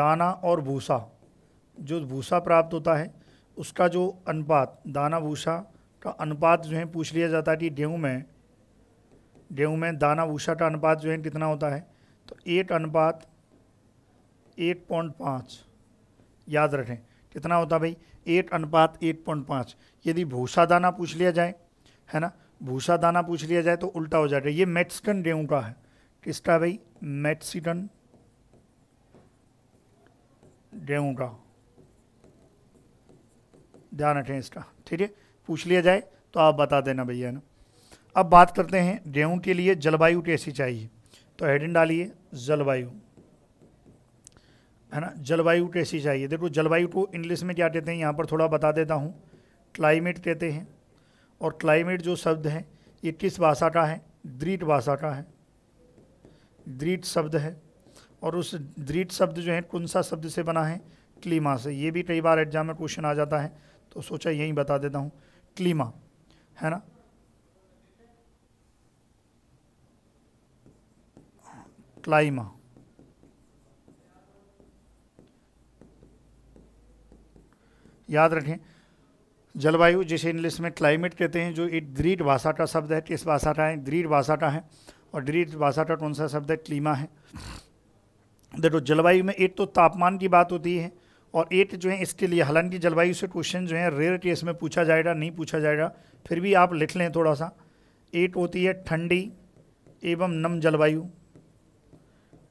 दाना और भूसा जो भूसा प्राप्त होता है उसका जो अनुपात दाना भूसा का अनुपात जो है पूछ लिया जाता है कि गेहूँ में गेहूँ में दाना भूसा का अनुपात जो है कितना होता है तो एक अनुपात एक पॉइंट पाँच याद रखें कितना होता भाई एक अनुपात एक पॉइंट पाँच यदि भूसा दाना पूछ लिया जाए है ना भूसा दाना पूछ लिया जाए तो उल्टा हो जाएगा ये मेट्सिकन गेहूँ का है किसका भाई मेट्सिकन गेहूँ का ध्यान रखें इसका ठीक है पूछ लिया जाए तो आप बता देना भैया ना अब बात करते हैं गेहूँ के लिए जलवायु कैसी चाहिए तो हेडिंग डालिए जलवायु है ना जलवायु कैसी चाहिए देखो जलवायु को इंग्लिश में क्या कहते हैं यहाँ पर थोड़ा बता देता हूँ क्लाइमेट कहते हैं और क्लाइमेट जो शब्द हैं ये किस भाषा का है द्रीट भाषा का है द्रीट शब्द है और उस द्रीट शब्द जो है कौन सा शब्द से बना है क्लीमा से ये भी कई बार एग्जाम में क्वेश्चन आ जाता है तो सोचा यही बता देता हूँ क्लीमा है ना क्लाइमा याद रखें जलवायु जिसे इंग्लिश में क्लाइमेट कहते हैं जो एक दृढ़ भाषाटा शब्द है इस भाषाटा है दृढ़ भाषाटा है और दृढ़ भाषाटा कौन सा शब्द है क्लीमा है देखो जलवायु में एक तो तापमान की बात होती है और एट जो है इसके लिए हालांकि जलवायु से क्वेश्चन जो है रेयर केस में पूछा जाएगा नहीं पूछा जाएगा फिर भी आप लिख लें थोड़ा सा एट होती है ठंडी एवं नम जलवायु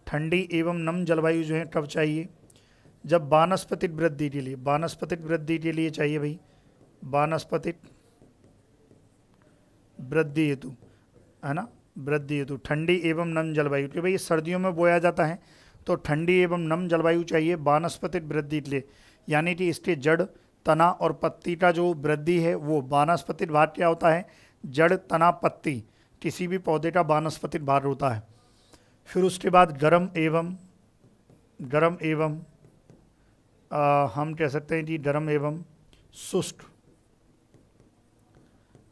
ठंडी एवं नम जलवायु जो है कब चाहिए जब वानस्पतिक वृद्धि के लिए वानस्पतिक वृद्धि के लिए चाहिए भाई वानस्पतिक वृद्धि हेतु है ना वृद्धि हेतु ठंडी एवं नम जलवायु क्योंकि भाई सर्दियों में बोया जाता है तो ठंडी एवं नम जलवायु चाहिए वानस्पतिक वृद्धि के लिए यानी कि इसके जड़ तना और पत्ती का जो वृद्धि है वो वानस्पतिक भार क्या होता है जड़ तना पत्ती किसी भी पौधे का वानस्पतिक भार होता है फिर उसके बाद गर्म एवं गर्म एवं आ, हम कह सकते हैं कि गर्म एवं शुष्क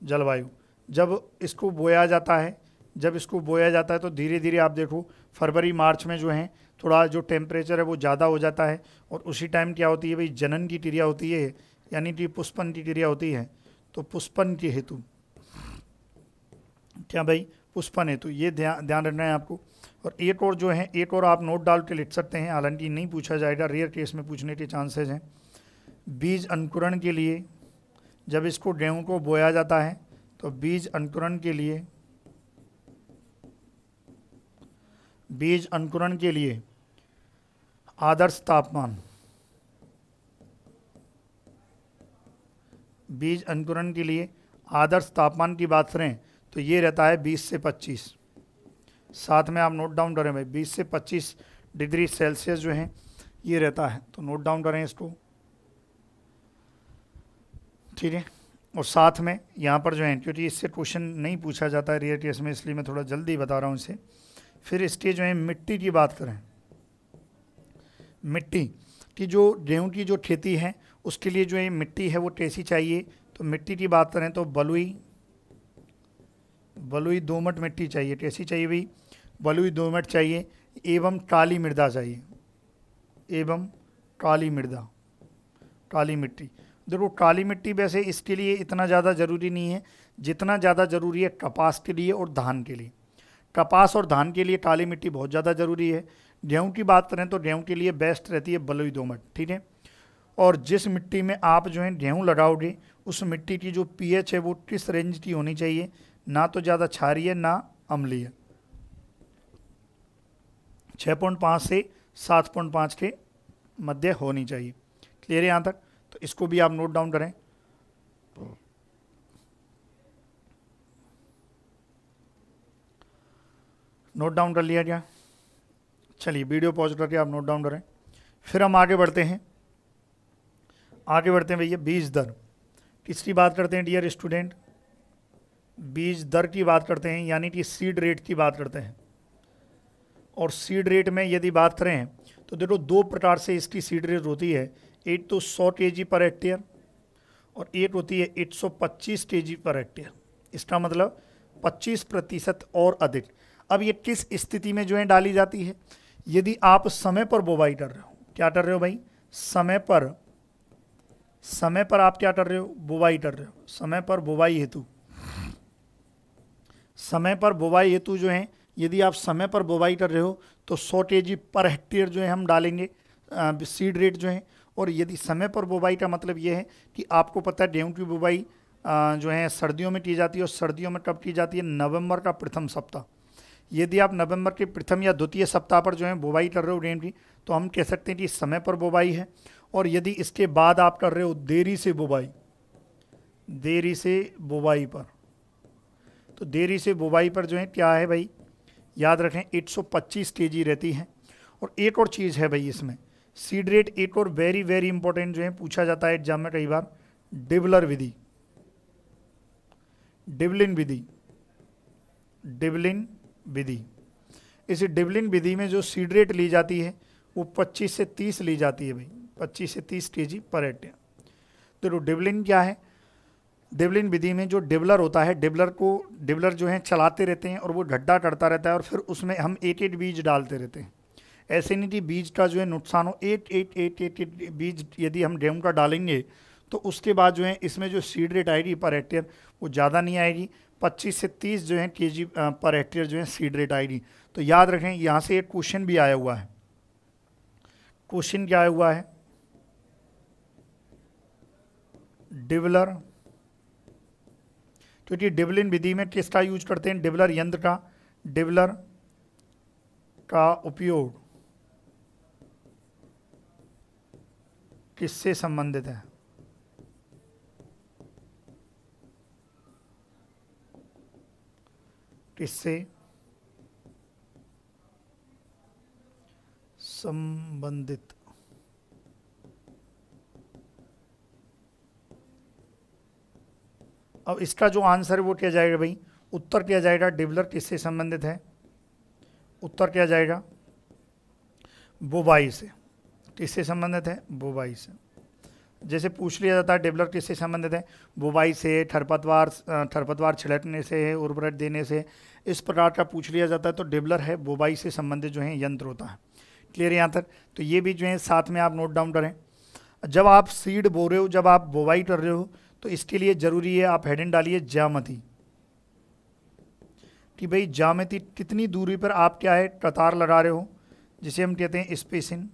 जलवायु जब इसको बोया जाता है जब इसको बोया जाता है तो धीरे धीरे आप देखो फरवरी मार्च में जो है थोड़ा जो टेम्परेचर है वो ज़्यादा हो जाता है और उसी टाइम क्या होती है भाई जनन की क्रिया होती है यानी कि पुष्पन की क्रिया होती है तो पुष्पन के हेतु क्या भाई पुष्पन हेतु ये ध्यान ध्यान रखना है आपको और एक और जो है एक और आप नोट डाल के लिख सकते हैं हालांकि नहीं पूछा जाएगा रेयर केस में पूछने के चांसेज हैं बीज अंकुरण के लिए जब इसको गेहूं को बोया जाता है तो बीज अंकुरण के लिए बीज अंकुरण के लिए आदर्श तापमान बीज अंकुरण के लिए आदर्श तापमान की बात करें तो ये रहता है 20 से 25 साथ में आप नोट डाउन करें भाई 20 से 25 डिग्री सेल्सियस जो है ये रहता है तो नोट डाउन करें इसको ठीक है और साथ में यहाँ पर जो है क्योंकि इससे क्वेश्चन नहीं पूछा जाता है रियर में इसलिए मैं थोड़ा जल्दी बता रहा हूँ इसे फिर इसके जो है मिट्टी की बात करें मिट्टी की जो गेहूँ की जो खेती है उसके लिए जो है मिट्टी है वो टेसी चाहिए तो मिट्टी की बात करें तो बलुई बलुई दोमट मिट्टी चाहिए टेसी चाहिए भाई बलुई दोमट चाहिए एवं काली मृदा चाहिए एवं काली मृदा काली मिट्टी देखो काली मिट्टी वैसे इसके लिए इतना ज़्यादा ज़रूरी नहीं है जितना ज़्यादा ज़रूरी है कपास के लिए और धान के लिए कपास और धान के लिए काली मिट्टी बहुत ज़्यादा ज़रूरी है गेहूँ की बात करें तो गेहूँ के लिए बेस्ट रहती है बलुई दोमट ठीक है और जिस मिट्टी में आप जो है गेहूँ लगाओगे उस मिट्टी की जो पीएच है वो किस रेंज की होनी चाहिए ना तो ज़्यादा छारी है ना अम्लीय है छः पॉइंट पाँच से सात पॉइंट पाँच के मध्य होनी चाहिए क्लियर है यहाँ तक तो इसको भी आप नोट डाउन करें नोट डाउन कर लिया गया चलिए वीडियो पॉज करके आप नोट डाउन करें फिर हम आगे बढ़ते हैं आगे बढ़ते हैं भैया बीज दर किसकी बात करते हैं डियर स्टूडेंट बीज दर की बात करते हैं यानी कि सीड रेट की बात करते हैं और सीड रेट में यदि बात करें तो देखो दो प्रकार से इसकी सीड रेट होती है एट तो सौ के जी पर हेक्टेयर और एट होती है एट सौ पच्चीस के जी पर हेक्टेयर इसका मतलब पच्चीस प्रतिशत और अधिक अब ये किस स्थिति में जो है डाली जाती है यदि आप समय पर बोवाई कर रहे हो क्या कर रहे हो भाई समय पर समय पर आप क्या कर रहे हो बुवाई कर रहे हो समय पर बुवाई हेतु समय पर बुवाई हेतु जो है यदि आप समय पर बुवाई कर रहे हो तो सौ के जी पर हेक्टेयर जो है हम डालेंगे सीड रेट जो है और यदि समय पर बुवाई का मतलब ये है कि आपको पता है गेहूँ की बुवाई जो है सर्दियों में की जाती है और सर्दियों में कब की जाती है नवंबर का प्रथम सप्ताह यदि आप नवंबर के प्रथम या द्वितीय सप्ताह पर जो है बुवाई कर रहे हो गेहूँ की तो हम कह सकते हैं कि समय पर बुवाई है और यदि इसके बाद आप कर रहे हो देरी से बुवाई देरी से बुवाई पर तो देरी से बुवाई पर जो है क्या है भाई याद रखें 125 सौ रहती है और एक और चीज़ है भाई इसमें सीड रेट एक और वेरी वेरी इंपॉर्टेंट जो है पूछा जाता है एग्जाम में कई बार डिबलर विधि डिबलिन विधि डिबलिन विधि इस डिबलिन विधि में जो सीड रेट ली जाती है वो 25 से 30 ली जाती है भाई 25 से 30 के पर एट तो, तो डिबलिन क्या है डिबलिन विधि में जो डिबलर होता है डिबलर को डिबलर जो है चलाते रहते हैं और वो गड्ढा करता रहता है और फिर उसमें हम एक एक बीज डालते रहते हैं थी बीज का जो है नुकसान हो एट एट एट एट एट बीज यदि हम डेम का डालेंगे तो उसके बाद जो है इसमें जो सीड रेट आएगी पर हेक्टेयर वो ज़्यादा नहीं आएगी 25 से 30 जो है के पर हेक्टेयर जो है सीड रेट आएगी तो याद रखें यहाँ से एक क्वेश्चन भी आया हुआ है क्वेश्चन क्या आया हुआ है डिवलर क्योंकि डिवलिन विधि में किसका यूज करते हैं डिबलर यंत्र का डिवलर का उपयोग किससे संबंधित है किससे संबंधित अब इसका जो आंसर है वो क्या जाएगा भाई उत्तर क्या जाएगा डिवलर किससे संबंधित है उत्तर क्या जाएगा बोबाई से किससे संबंधित है बोबाई से जैसे पूछ लिया जाता है डेवलर किससे संबंधित है बोबाई से थरपतवार थरपतवार छिड़कने से उर्वरक देने से इस प्रकार का पूछ लिया जाता है तो डेवलर है बोबाई से संबंधित जो है यंत्र होता है क्लियर यहाँ तक तो ये भी जो है साथ में आप नोट डाउन करें जब आप सीड बो रहे हो जब आप बोवाई कर रहे हो तो इसके लिए ज़रूरी है आप हेडिंग डालिए जामती कि भाई जामती कितनी दूरी पर आप क्या है कतार लगा रहे हो जिसे हम कहते हैं स्पेसिंग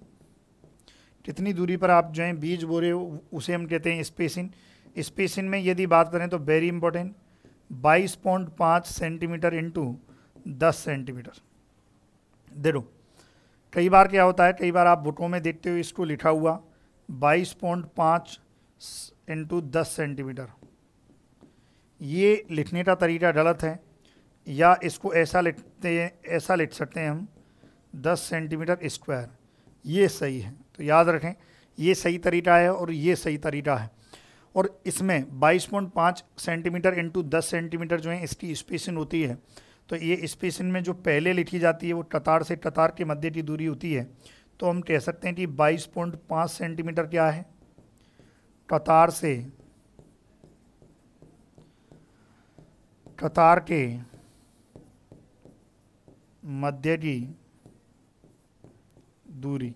कितनी दूरी पर आप जो है बीज बो रहे हो उसे हम कहते हैं स्पेसिंग स्पेसिंग में यदि बात करें तो वेरी इंपॉर्टेंट बाईस पॉइंट पाँच सेंटीमीटर इंटू दस सेंटीमीटर दे दो कई बार क्या होता है कई बार आप बुटों में देखते हो इसको लिखा हुआ बाईस पॉइंट पाँच इंटू दस सेंटीमीटर ये लिखने का तरीका गलत है या इसको ऐसा लिखते हैं ऐसा लिख सकते हैं हम दस सेंटीमीटर स्क्वायर ये सही है तो याद रखें ये सही तरीका है और ये सही तरीका है और इसमें 22.5 सेंटीमीटर इंटू 10 सेंटीमीटर जो है इसकी स्पेसिंग होती है तो ये स्पेसिंग में जो पहले लिखी जाती है वो कतार से कतार के मध्य की दूरी होती है तो हम कह सकते हैं कि 22.5 सेंटीमीटर क्या है कतार से कतार के मध्य की दूरी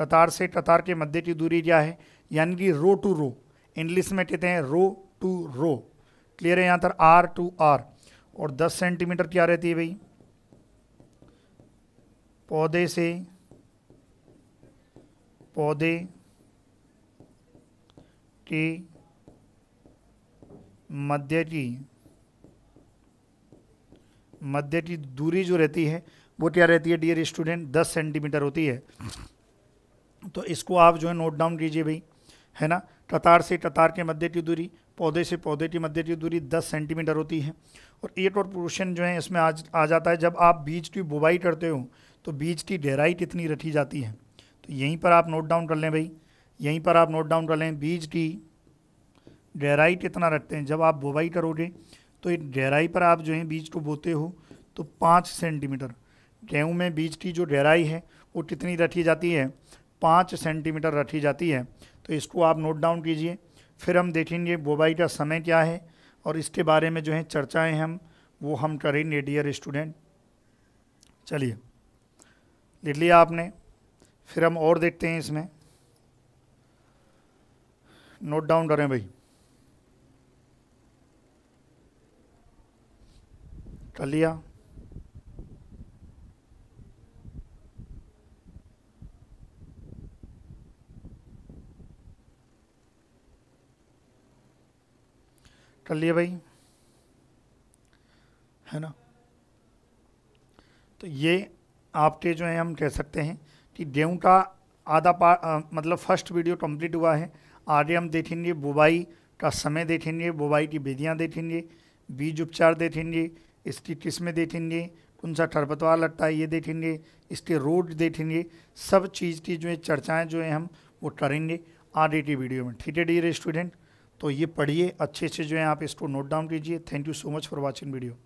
कतार से कतार के मध्य की दूरी क्या है यानी कि रो टू रो इंग्लिश में कहते हैं रो टू रो क्लियर है यहाँ पर आर टू आर और 10 सेंटीमीटर क्या रहती है भाई पौधे से पौधे के मध्य की मध्य की दूरी जो रहती है वो क्या रहती है डियर स्टूडेंट 10 सेंटीमीटर होती है तो इसको आप जो है नोट डाउन कीजिए भाई है ना टतार से टतार के मध्य की दूरी पौधे से पौधे की मध्य की दूरी 10 सेंटीमीटर होती है और एट और पोर्शन जो है इसमें आज आ जाता है जब आप बीज की बुवाई करते हो तो बीज की गहराई कितनी रखी जाती है तो यहीं पर आप नोट डाउन कर लें भाई यहीं पर आप नोट डाउन कर लें बीज की गहराई कितना रखते हैं जब आप बुवाई करोगे तो एक गहराई पर आप जो है बीज को बोते हो तो पाँच सेंटीमीटर गेहूँ में बीज की जो गहराई है वो कितनी रखी जाती है पाँच सेंटीमीटर रखी जाती है तो इसको आप नोट डाउन कीजिए फिर हम देखेंगे बोबाई का समय क्या है और इसके बारे में जो है चर्चाएं हम वो हम करेंगे डियर स्टूडेंट चलिए लिख लिया आपने फिर हम और देखते हैं इसमें नोट डाउन करें भाई कर लिया कर लिए भाई है ना तो ये आपके जो है हम कह सकते हैं कि गेहूँ का आधा पार्ट मतलब फर्स्ट वीडियो कंप्लीट हुआ है आगे हम देखेंगे बुवाई का समय देखेंगे बुवाई की विधियाँ देखेंगे बीज उपचार देखेंगे इसकी किस्में देखेंगे कौन सा खरपतवार लगता है ये देखेंगे इसके रोड देखेंगे सब चीज़ की जो है चर्चाएँ जो है हम वो करेंगे आगे की वीडियो में ठीक है डी स्टूडेंट तो ये पढ़िए अच्छे से जो है आप इसको नोट डाउन कीजिए thank you so much for watching video